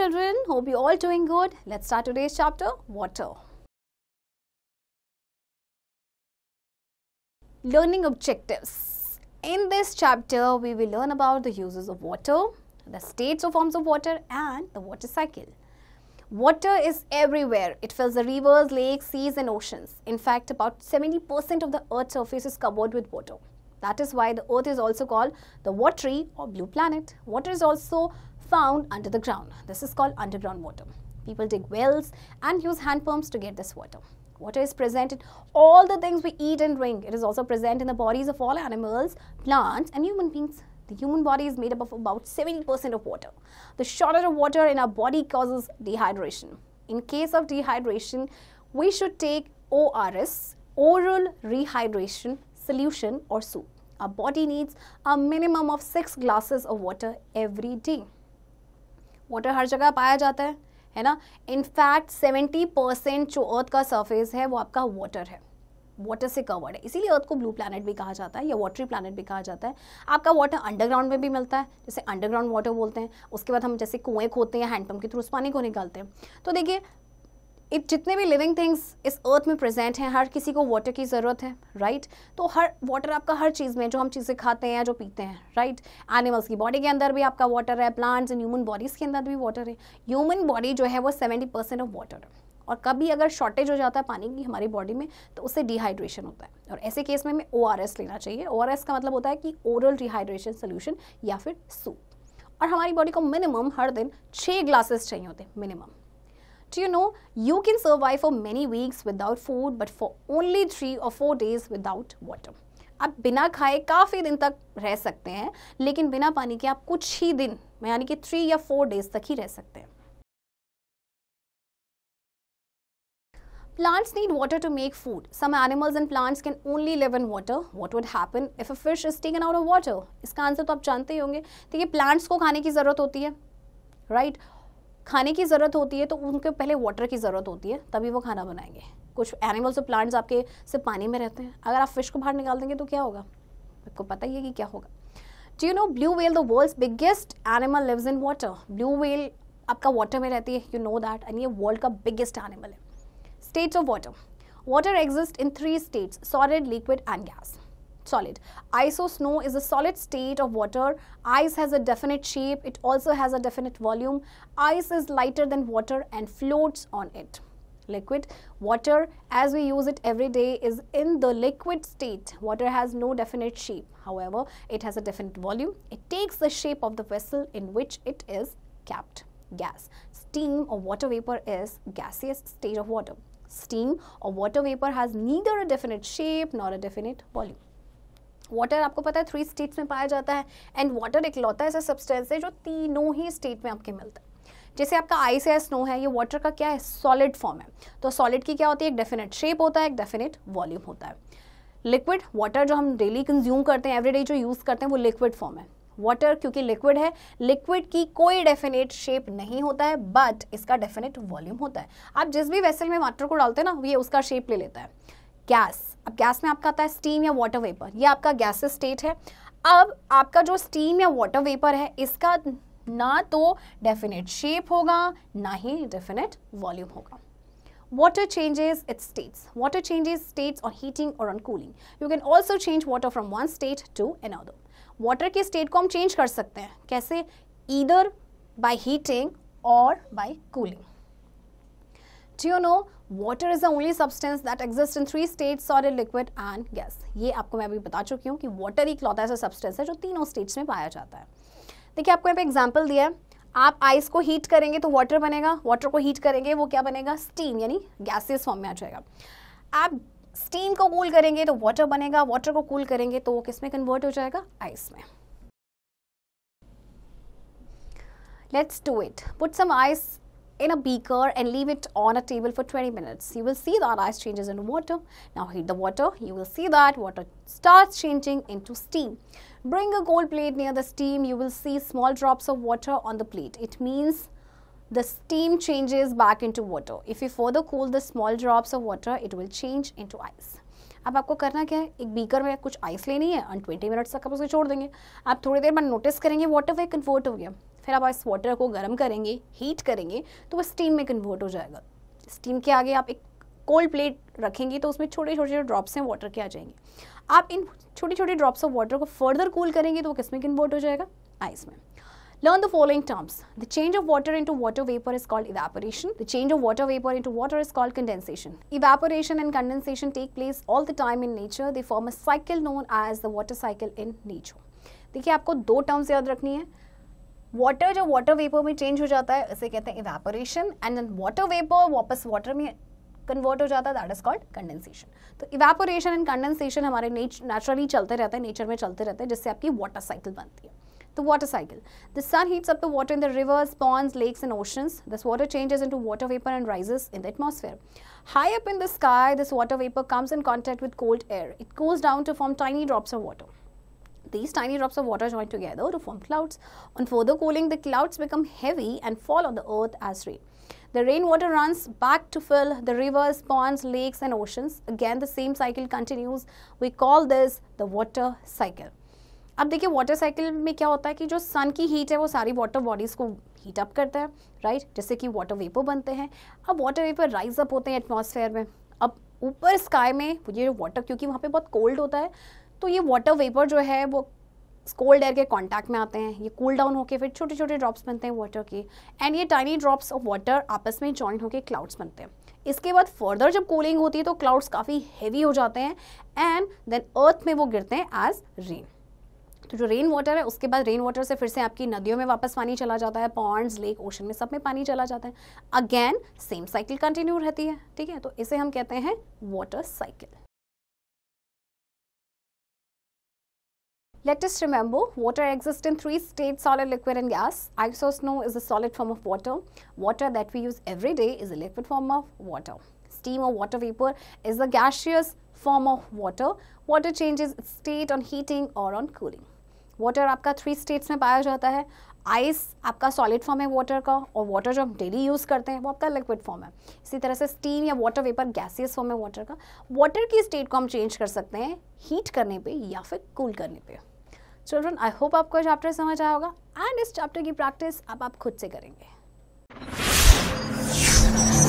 children. Hope you're all doing good. Let's start today's chapter, Water. Learning Objectives. In this chapter, we will learn about the uses of water, the states or forms of water and the water cycle. Water is everywhere. It fills the rivers, lakes, seas and oceans. In fact, about 70% of the Earth's surface is covered with water. That is why the Earth is also called the watery or blue planet. Water is also found under the ground. This is called underground water. People dig wells and use hand pumps to get this water. Water is present in all the things we eat and drink. It is also present in the bodies of all animals, plants and human beings. The human body is made up of about 70% of water. The shortage of water in our body causes dehydration. In case of dehydration, we should take ORS, oral rehydration solution or soup. Our body needs a minimum of 6 glasses of water every day. Water हर जगह पाया जाता है है ना in fact seventy percent जो अर्थ का surface है वो आपका वाटर है वाटर से कवर्ड है इसीलिए अर्थ को ब्लू प्लानट भी कहा जाता है या वाटरी प्लानट भी कहा जाता है आपका वाटर अंडरग्राउंड में भी मिलता है जैसे अंडरग्राउंड वाटर बोलते हैं उसके बाद हम जैसे कुएं खोते हैं हैंडपम्प के थ्रू उस पानी को निकालते हैं तो देखिए इट जितने भी लिविंग थिंग्स इस अर्थ में प्रेजेंट हैं हर किसी को वाटर की ज़रूरत है राइट right? तो हर वाटर आपका हर चीज़ में जो हम चीज़ें खाते हैं या जो पीते हैं राइट right? एनिमल्स की बॉडी के अंदर भी आपका वाटर है प्लांट्स एंड ह्यूमन बॉडीज़ के अंदर भी वाटर है ह्यूमन बॉडी जो है वो सेवेंटी परसेंट ऑफ वाटर है और कभी अगर शॉर्टेज हो जाता है पानी की हमारी बॉडी में तो उससे डिहाइड्रेशन होता है और ऐसे केस में हमें ओ लेना चाहिए ओ का मतलब होता है कि ओरल डिहाइड्रेशन सोल्यूशन या फिर सूप और हमारी बॉडी को मिनिमम हर दिन छः ग्लासेस चाहिए होते हैं minimum Do you know you can survive for many weeks without food but for only three or four days without water? आप बिना खाए काफ़ी दिन तक रह सकते हैं लेकिन बिना पानी के आप कुछ ही दिन यानी कि थ्री या फोर डेज तक ही रह सकते हैं Plants need water to make food. Some animals and plants can only live in water. What would happen if a fish is taken out of water? इसका आंसर तो आप जानते ही होंगे देखिए है प्लांट्स को खाने की ज़रूरत होती है राइट right? खाने की ज़रूरत होती है तो उनको पहले वाटर की ज़रूरत होती है तभी वो खाना बनाएंगे कुछ एनिमल्स और प्लांट्स आपके से पानी में रहते हैं अगर आप फिश को बाहर निकाल देंगे तो क्या होगा आपको पता ही है कि क्या होगा do you know blue whale the world's biggest animal lives in water blue whale आपका वाटर में रहती है यू नो दैट एंड ये वर्ल्ड का बिगेस्ट एनिमल है states of water water exist in three states solid liquid and gas solid. snow is a solid state of water. Ice has a definite shape. It also has a definite volume. Ice is lighter than water and floats on it. Liquid. Water as we use it every day is in the liquid state. Water has no definite shape. However, it has a definite volume. It takes the shape of the vessel in which it is kept. Gas. Steam or water vapor is gaseous state of water. Steam or water vapor has neither a definite shape nor a definite volume. Water आपको पता है three states में पाया जाता है and water एक लौता ऐसा substance है जो तीनों ही स्टेट में आपके मिलता है जैसे आपका आइस है स्नो है ये वाटर का क्या है सॉलिड फॉर्म है तो सॉलिड की क्या होती है एक डेफिनेट शेप होता है एक डेफिनेट वॉल्यूम होता है लिक्विड वाटर जो हम डेली कंज्यूम करते हैं एवरीडे जो यूज़ करते हैं वो लिक्विड फॉर्म है वाटर क्योंकि लिक्विड है लिक्विड की कोई डेफिनेट शेप नहीं होता है बट इसका डेफिनेट वॉल्यूम होता है आप जिस भी वेसल में वाटर को डालते हैं ना ये उसका शेप ले लेता है गैस अब गैस में आपका आता है स्टीम या वाटर वेपर ये आपका गैसेस स्टेट है अब आपका जो स्टीम या वाटर वेपर है इसका ना तो डेफिनेट शेप होगा ना ही डेफिनेट वॉल्यूम होगा water changes its states water changes states on heating or on cooling you can also change water from one state to another water के state को हम change कर सकते हैं कैसे either by heating or by cooling Do you know water is the only substance that exist in three state और liquid and gas ये आपको मैं अभी बता चुकी हूँ कि वाटर एक लौता ऐसा सब्सटेंस है जो तीनों स्टेट्स में पाया जाता है देखिए आपको यहाँ पे एग्जाम्पल दिया है आप आइस को हीट करेंगे तो वाटर बनेगा वाटर को हीट करेंगे वो क्या बनेगा स्टीम यानी गैसेस फॉर्म में आ जाएगा आप स्टीम को कूल करेंगे तो वाटर बनेगा वाटर को कूल करेंगे तो वो किस में कन्वर्ट हो जाएगा आइस में let's do it put some ice in a beaker and leave it on a table for 20 minutes. You will see that ice changes into water. Now heat the water. You will see that water starts changing into steam. Bring a gold plate near the steam. You will see small drops of water on the plate. It means the steam changes back into water. If you further cool the small drops of water, it will change into ice. अब आपको करना क्या है एक beaker में कुछ ice लेनी है और 20 मिनट्स तक आप उसे छोड़ देंगे आप थोड़ी देर बाद नोटिस करेंगे वाटर वे कन्वर्ट हो गया फिर आप इस वाटर को गर्म करेंगे हीट करेंगे तो वह स्टीम में कन्वर्ट हो जाएगा स्टीम के आगे आप एक कोल्ड प्लेट रखेंगे तो उसमें छोटे छोटे छोटे ड्रॉप्स हैं वाटर के आ जाएंगे आप इन छोटे छोटे ड्रॉप्स ऑफ वाटर को फर्दर कूल करेंगे तो वो किस कन्वर्ट हो जाएगा आइस में learn the following terms the change of water into water vapour is called evaporation the change of water vapour into water is called condensation evaporation and condensation take place all the time in nature the form a cycle known as the water cycle in nature देखिए आपको दो terms याद रखनी है water जो water vapour में change हो जाता है उसे कहते हैं इवेपोरेशन एंड वाटर वेपर वापस वाटर में कन्वर्ट हो जाता है दैट इज कॉल्ड कंडेंसेशन तो इवेपोरेशन एंड कंडेंसेशन हमारे नेचुरली चलते रहते हैं नेचर में चलते रहते हैं जिससे आपकी वाटर साइकिल बनती है तो water cycle the sun heats up the water in the rivers ponds lakes and oceans this water changes into water vapour and rises in the atmosphere high up in the sky this water vapour comes in contact with cold air it goes down to form tiny drops of water These tiny drops of water join together to form clouds. On further cooling, the clouds become heavy and fall on the earth as rain. The rainwater runs back to fill the rivers, ponds, lakes and oceans. Again, the same cycle continues. We call this the water cycle. अब देखिए water cycle में क्या होता है कि जो सन की heat है वो सारी वाटर बॉडीज़ को हीट अप करता है राइट right? जैसे कि वाटर वेपर बनते हैं अब वाटर वेपर राइज अप होते हैं एटमॉस्फेयर में अब ऊपर स्काई में ये जो वाटर क्योंकि वहाँ पे बहुत कोल्ड होता है तो ये वाटर वेपर जो है वो कोल्ड एयर के कांटेक्ट में आते हैं ये कूल डाउन होकर फिर छोटे छोटे ड्रॉप्स बनते हैं वाटर के एंड ये टाइनी ड्रॉप्स ऑफ वाटर आपस में जॉइंट होकर क्लाउड्स बनते हैं इसके बाद फर्दर जब कूलिंग होती है तो क्लाउड्स काफ़ी हैवी हो जाते हैं एंड देन अर्थ में वो गिरते हैं एज रेन तो जो रेन वाटर है उसके बाद रेन वाटर से फिर से आपकी नदियों में वापस पानी चला जाता है पॉन्ड्स लेक ओशन में सब में पानी चला जाता है अगेन सेम साइकिल कंटिन्यू रहती है ठीक है तो इसे हम कहते हैं water cycle Let us remember, water exists in three states, solid, liquid and gas. Ice or snow is a solid form of water. Water that we use every day is a liquid form of water. Steam or water vapor is a gaseous form of water. Water changes its state on heating or on cooling. Water आपका three states में पाया जाता है ice आपका solid form है water का और water जो हम डेली यूज़ करते हैं वो आपका लिक्विड फॉर्म है इसी तरह से स्टीम या वाटर वेपर गैसियस फॉर्म है वाटर का वाटर की स्टेट को हम चेंज कर सकते हैं हीट करने पे या फिर कूल करने पे चिल्ड्रन आई होप आपको चैप्टर समझ आया होगा एंड इस चैप्टर की प्रैक्टिस अब आप खुद से करेंगे